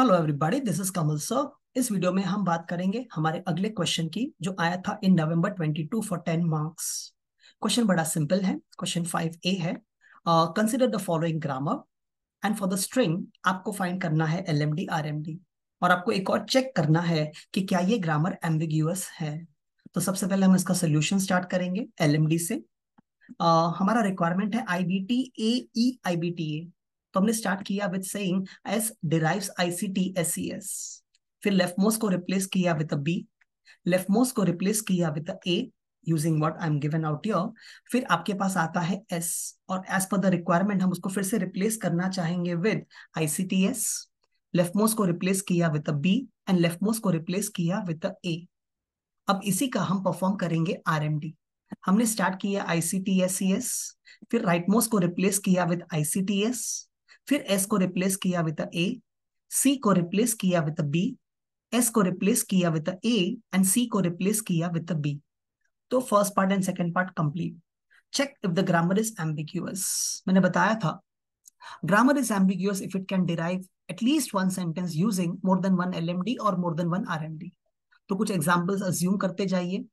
Hello everybody this is Kamal sir इस video में हम बात करेंगे हमारे अगले क्वेश्चन की जो आया था in November 22 for 10 marks question बड़ा सिंपल है क्वेश्चन ए है consider the following grammar and for the string आपको फाइंड करना है L M D R M D और आपको एक और चेक करना है कि क्या ये ग्रामर एम्बिग्यूस है तो सबसे पहले हम इसका सोल्यूशन स्टार्ट करेंगे एल एम डी से uh, हमारा रिक्वायरमेंट है I B T A I B T A तो हमने स्टार्ट किया with saying S derives ICT SCS फिर लेफ्ट मोस्ट को रिप्लेस किया विद बी लेफ्ट मोस्ट को रिप्लेस किया with A using what I am given out your फिर आपके पास आता है एस और एज पर द रिक्वायरमेंट हम उसको फिर से रिप्लेस करना चाहेंगे विद आईसीटीएस लेफ्ट मोस्ट को रिप्लेस किया with B and left most को रिप्लेस किया विद ए अब इसी का हम परफॉर्म करेंगे आर हमने स्टार्ट किया आईसीटीएससीएस e फिर राइट मोस्ट को रिप्लेस किया विद आईसीटीएस फिर एस को रिप्लेस किया विद ए सी को रिप्लेस किया विद बी एस को रिप्लेस किया विद ए एंड सी को रिप्लेस किया विद बी तो first part and second part complete check if the grammar is ambiguous मैंने बताया था grammar is ambiguous if it can derive at least one sentence using more than one LMD or more than one RMD. तो कुछ examples assume करते जाइए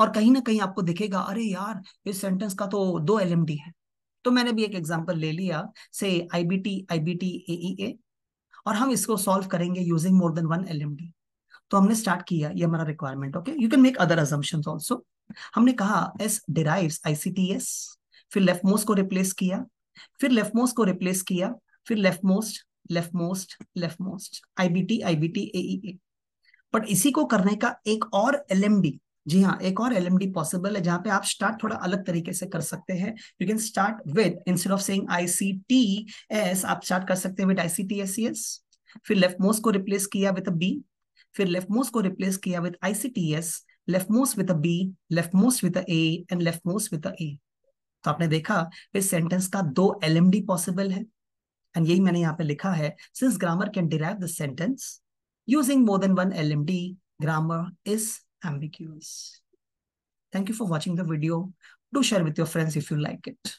और कहीं ना कहीं आपको दिखेगा अरे यार इस सेंटेंस का तो दो एल है तो मैंने भी एक एग्जाम्पल ले लिया से I I B T IBT IBT A और हम इसको सॉल्व करेंगे using more than one LMD तो हमने स्टार्ट किया ये हमारा requirement okay you can make other example also हमने कहा एस डिराइव्स आईसीटीएस फिर लेफ्ट मोस्ट को रिप्लेस किया फिर लेफ्ट मोस्ट को रिप्लेस किया फिर left most left most left most I I B T B T A but इसी को करने का एक और एल एम डी जी हाँ एक और एल पॉसिबल है जहां पे आप स्टार्ट थोड़ा अलग तरीके से कर सकते हैं you can start with instead of saying ICT S आप स्टार्ट कर सकते हैं विद आईसीटीएसएस फिर लेफ्ट मोस्ट को रिप्लेस किया विद अ बी फिर लेफ्ट मोस्ट को रिप्लेस किया with ICTS left most with a B left most with A and left most with A तो आपने देखा इस सेंटेंस का दो एल पॉसिबल है एंड यही मैंने यहाँ पे लिखा है since grammar can derive the sentence using more than one L grammar is ambiguous. Thank you for watching the video. Do share with your friends if you like it.